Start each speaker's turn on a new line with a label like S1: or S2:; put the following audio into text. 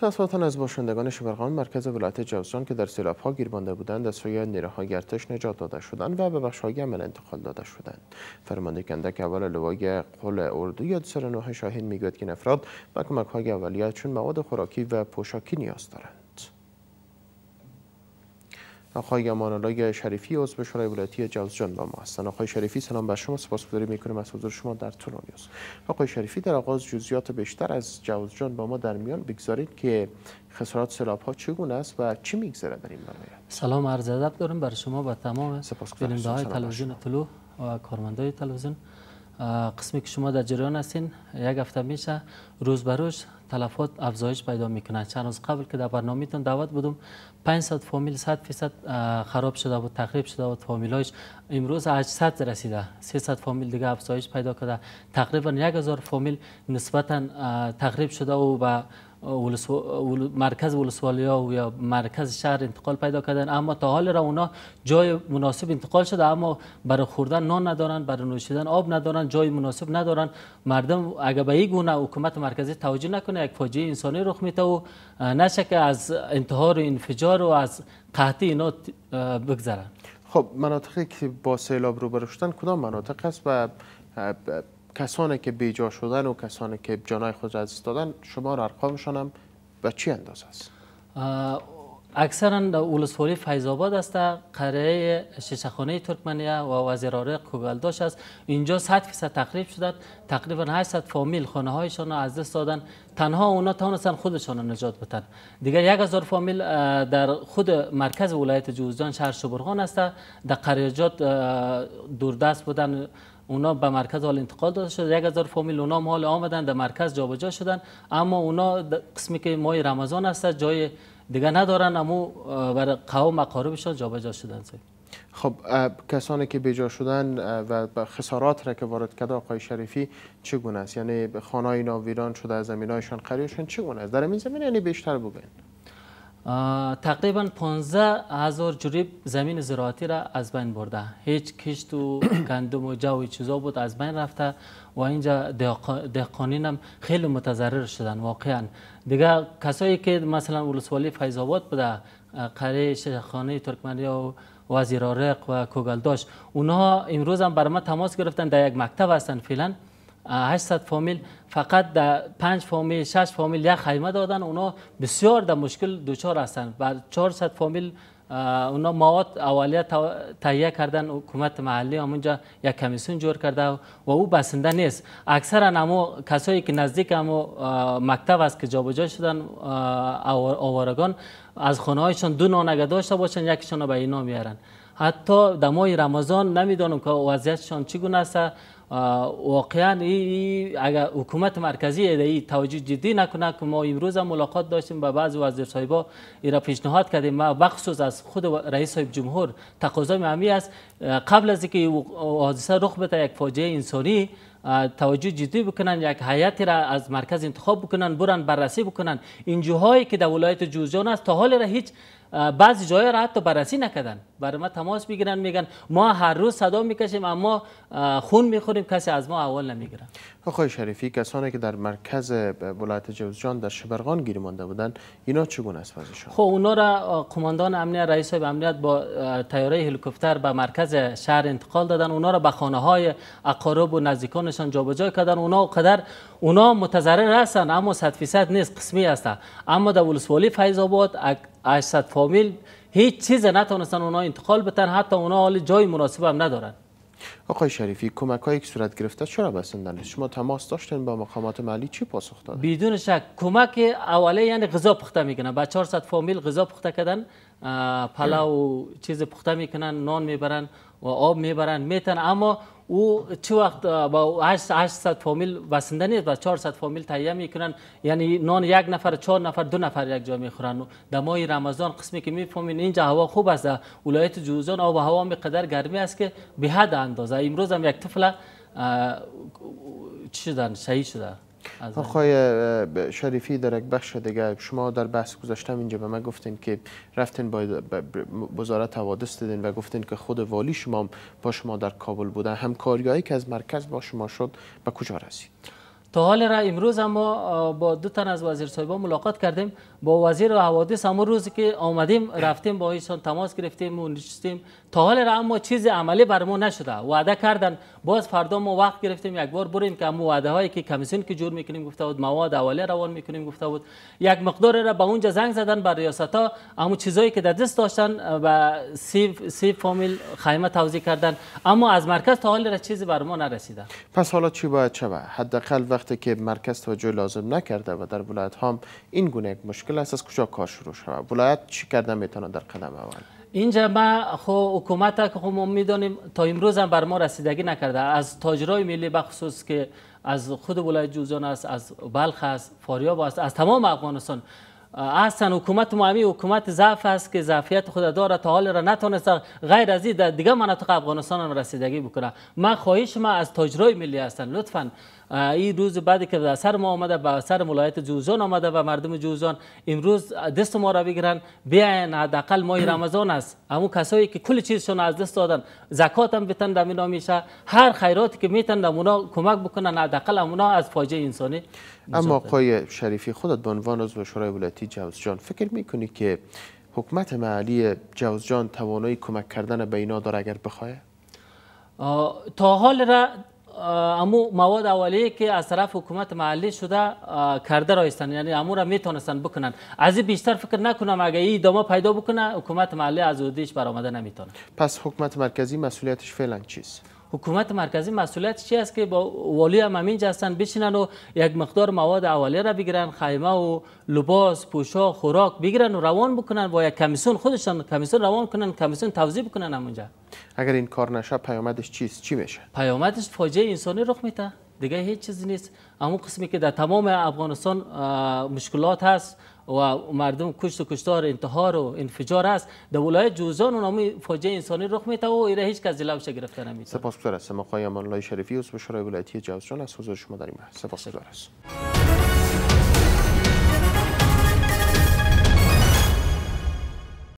S1: سیاستان از باشندگان شبرغان مرکز ولایت جوزجان که در سیلاب ها مانده بودند از سوی نیروهای ارتش نجات داده شدند و به های عمل انتقال داده شدند فرمانده کندک اول لوای قل اردو یا سر نوح شاهین میگوید که این افراد به های اولیه چون مواد خوراکی و پوشاکی نیاز دارند آقای الله شریفی عضو شورای ولایتی جوزجان با ما هستند آقای شریفی سلام بر شما سپاسگزاری میکنیم از حضور شما در تورانیوس آقای شریفی در آغاز جزئیات بیشتر از جوزجان با ما در میان بگذارید که خسارات سلاب ها چگونه است و چی میگذره در این برنامه
S2: سلام عرض ادب دارم بر شما و تمام بیننده های تلویزیون طلوع و کارمندای تلویزیون قسمی که شما در جریان هستین یک هفته میشه روز به روز تلفات افزایش پیدا میکنه چند روز قبل که در تون دعوت بودم 500 فامیل 100 فیصد خراب شده بود تخریب شده بود فامیلایش امروز 800 رسیده 300 فامیل دیگه افزایش پیدا کرده تقریبا 1000 فامیل نسبتا تخریب شده و به مرکز ولسوالیا و یا مرکز شهر انتقال پیدا کردن اما تا حال را اونا جای مناسب انتقال شده اما برای خوردن نان ندارن برای نوشیدن آب ندارن جای مناسب ندارن مردم اگر به این گونه حکومت مرکزی توجه نکنه یک فاجعه انسانی رخ میده و نشه که از انتحار و انفجار و از قحطی اینا بگذرن
S1: خب مناطقی که با سیلاب رو شدن کدام مناطق است و کسانی که بیجا شدن و کسانی که جانای خود را از دادن شما ارقامشان هم به چی انداز است
S2: اکثرا در اولسوری فیض آباد است قریه ششخانه ترکمنیه و وزیراره کوبلداش است اینجا صد فیصد تخریب شده تقریبا 800 فامیل خانه هایشان را از دست دادن تنها اونا توانستن خودشان را نجات بتن دیگر 1000 فامیل در خود مرکز ولایت جوزجان شهر شبرغان است در قریجات دوردست بودن اونا به مرکز حال انتقال داده شد 1000 فامیل اونا مال آمدن در مرکز جابجا شدن اما اونا قسمی که ماه رمضان هست جای دیگه ندارن اما برای قوم مقاربشان جابجا شدن
S1: خب کسانی که بجا شدن و خسارات را که وارد کرده آقای شریفی چگونه است یعنی خانه اینا ویران شده زمینایشان قریشان
S2: چگونه است در این زمین یعنی بیشتر بگوین تقریبا 15 جریب زمین زراعتی را از بین برده هیچ کشت و گندم و جو و چیزا بود از بین رفته و اینجا دهقانین هم خیلی متضرر شدن واقعا دیگه کسایی که مثلا ولسوالی فیض آباد بوده قره شیخخانه ترکمنیا و وزیرارق و کوگلداش اونها امروز هم بر ما تماس گرفتن در یک مکتب هستن فعلا 800 فامیل فقط در 5 فامیل 6 فامیل یک خیمه دادن اونها بسیار در مشکل دوچار هستند و 400 فامیل اونا مواد اولیه تهیه کردن حکومت محلی همونجا یک کمیسیون جور کرده و او بسنده نیست اکثر اما کسایی که نزدیک اما مکتب است که جابجا شدن آوارگان از خانه هایشان دو نانگه داشته باشن یکیشان به اینا میارن حتی در ماه رمضان نمیدانم که وضعیتشان چگونه است واقعا ای اگر حکومت مرکزی ای توجه جدی نکنه که ما امروز هم ملاقات داشتیم با بعض وزیر صاحبا را پیشنهاد کردیم ما بخصوص از خود رئیس صاحب جمهور تقاضا معمی است قبل از اینکه حادثه رخ بده یک فاجعه انسانی توجه جدی بکنن یک حیاتی را از مرکز انتخاب بکنن برن بررسی بکنن این جوهایی که در ولایت جوزجان است تا حال را هیچ بعضی جای را حتی بررسی نکردن برای ما تماس میگیرن میگن ما هر روز صدا میکشیم اما خون میخوریم کسی از ما اول نمیگیرن
S1: آقای شریفی کسانی که در مرکز ولایت جوزجان در شبرغان گیر مانده بودن اینا چگونه است وضعیتشون
S2: خب اونا را قماندان امنیت رئیس های امنیت با تیاره هلیکوپتر به مرکز شهر انتقال دادن اونا را به خانه های اقارب و نزدیکانشان جابجا کردن اونا قدر اونا متضرر هستند اما 100 نیست قسمی هستن اما در ولسوالی فیض آباد 800 فامیل هیچ چیز نتونستن اونا انتقال بتن حتی اونا حال جای مناسب هم ندارن
S1: آقای شریفی کمک هایی که صورت گرفته چرا بسندن شما تماس داشتین با مقامات محلی چی پاسخ دادن
S2: بدون شک کمک اولیه یعنی غذا پخته میکنن با 400 فامیل غذا پخته کردن و چیز پخته میکنن نان میبرن و آب میبرن میتن اما او چه وقت با 800 فامیل بسنده نیست و 400 فامیل تهیه میکنن یعنی نان یک نفر چهار نفر دو نفر یک جا میخورن در ماه رمضان قسمی که میفهمین اینجا هوا خوب است اولایت جوزان آب و هوا مقدر گرمی است که به حد اندازه امروز هم یک طفل چی شدن شهید شده آقای
S1: شریفی در یک بخش دیگه شما در بحث گذاشتم اینجا به من گفتین که رفتین با وزارت حوادث دیدین و گفتین که خود والی شما با شما در کابل بودن همکاریایی که از مرکز با شما شد به کجا رسید
S2: تا حال را امروز هم با دو تن از وزیر صاحبا ملاقات کردیم با وزیر و حوادث همون روزی که آمدیم رفتیم با ایشان تماس گرفتیم و نشستیم تا حال را اما چیز عملی بر ما نشده وعده کردن باز فردا ما وقت گرفتیم یک بار بریم که همون وعده هایی که کمیسیون که جور میکنیم گفته بود مواد اولیه روان میکنیم گفته بود یک مقدار را به اونجا زنگ زدن بر ریاست ها همون چیزایی که در دست داشتن و سی سی فامیل خیمه توزیع کردن اما از مرکز تا را چیزی بر ما نرسیده
S1: پس حالا چی باید چه حداقل وقتی که مرکز توجه لازم نکرده و در ولایت هم این گونه یک مشکل است از کجا کار شروع شود ولایت چی کرده میتونه در قدم اول
S2: اینجا ما خو حکومت که خو خب ما میدانیم تا امروز هم بر ما رسیدگی نکرده از تاجرای ملی بخصوص که از خود ولایت جوزان است از بلخ است فاریاب است از تمام افغانستان اصلا حکومت ما حکومت ضعف است که ضعفیت خود داره تا حال را نتونسته غیر از این در دیگه مناطق افغانستان هم رسیدگی بکنه من خواهش ما از تاجرای ملی هستن لطفا این روز بعدی که در سر ما آمده به سر ملایت جوزان آمده و مردم جوزان امروز دست ما را بگیرن بیاین حداقل ماه رمضان است اما کسایی که کل چیزشون از دست دادن زکات هم بتن در میشه هر خیراتی که میتن در کمک بکنن حداقل اونا از فاجعه انسانی اما
S1: قای شریفی خودت به عنوان از شورای ولایت جوزجان فکر میکنی که حکمت محلی جوزجان توانایی کمک کردن به اینا داره اگر بخواه؟
S2: تا حال را امو مواد اولیه که از طرف حکومت محلی شده کرده رایستن یعنی امو را میتونستن بکنن از این بیشتر فکر نکنم اگه این ادامه پیدا بکنه حکومت محلی از اودیش برامده نمیتونه
S1: پس حکومت مرکزی مسئولیتش فعلا چیست
S2: حکومت مرکزی مسئولیت چی است که با والی هم جستن و یک مقدار مواد اولیه را بگیرن خیمه و لباس پوشا خوراک بگیرن و روان بکنن با یک کمیسون خودشان کمیسون روان کنن کمیسون توضیح بکنن همونجا
S1: اگر این کار نشه پیامدش چیست چی میشه
S2: پیامدش فاجعه انسانی رخ میده دیگه هیچ چیزی نیست اما قسمی که در تمام افغانستان مشکلات هست و مردم کشت و کشتار انتحار و انفجار است در ولایت جوزان اون فاجعه انسانی رخ میده و ایره هیچ کس جلوش گرفته نمیتونه
S1: سپاسگزار هستم آقای امان شریفی عضو شورای ولایتی جوزان از حضور شما در این سپاسگزار هستم